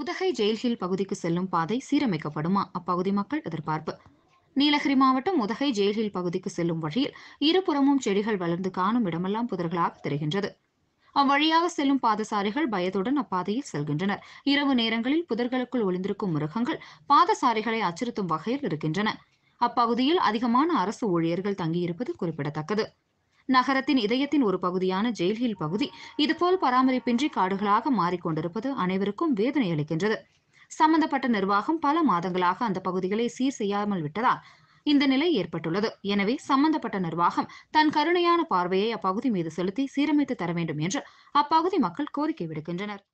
உதகை ஜெயில்ஹில் பகுதிக்கு செல்லும் பாதை சீரமைக்கப்படுமா அப்பகுதி மக்கள் எதிர்பார்ப்பு நீலகிரி மாவட்டம் உதகை ஜெயில்ஹில் பகுதிக்கு செல்லும் வழியில் இருபுறமும் செடிகள் வளர்ந்து காணும் இடமெல்லாம் புதர்களாக தெரிகின்றது அவ்வழியாக செல்லும் பாதசாரிகள் பயத்துடன் அப்பாதையில் செல்கின்றனர் இரவு நேரங்களில் புதர்களுக்குள் ஒளிந்திருக்கும் மிருகங்கள் பாதசாரிகளை அச்சுறுத்தும் வகையில் இருக்கின்றன அப்பகுதியில் அதிகமான அரசு ஊழியர்கள் தங்கியிருப்பது குறிப்பிடத்தக்கது நகரத்தின் இதயத்தின் ஒரு பகுதியான ஜெயில்ஹில் பகுதி இதுபோல் பராமரிப்பின்றி காடுகளாக மாறிக்கொண்டிருப்பது அனைவருக்கும் வேதனை அளிக்கின்றது சம்பந்தப்பட்ட நிர்வாகம் பல மாதங்களாக அந்த பகுதிகளை சீர் செய்யாமல் விட்டதால் இந்த நிலை ஏற்பட்டுள்ளது எனவே சம்பந்தப்பட்ட நிர்வாகம் தன் கருணையான பார்வையை அப்பகுதி மீது செலுத்தி சீரமைத்து தர வேண்டும் என்று அப்பகுதி மக்கள் கோரிக்கை விடுக்கின்றனர்